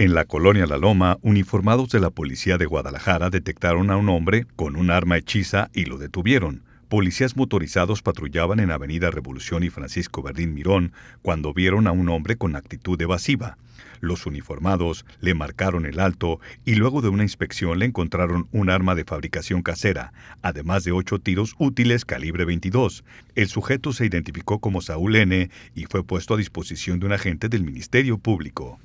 En la colonia La Loma, uniformados de la policía de Guadalajara detectaron a un hombre con un arma hechiza y lo detuvieron. Policías motorizados patrullaban en Avenida Revolución y Francisco Berlín Mirón cuando vieron a un hombre con actitud evasiva. Los uniformados le marcaron el alto y luego de una inspección le encontraron un arma de fabricación casera, además de ocho tiros útiles calibre 22. El sujeto se identificó como Saúl N. y fue puesto a disposición de un agente del Ministerio Público.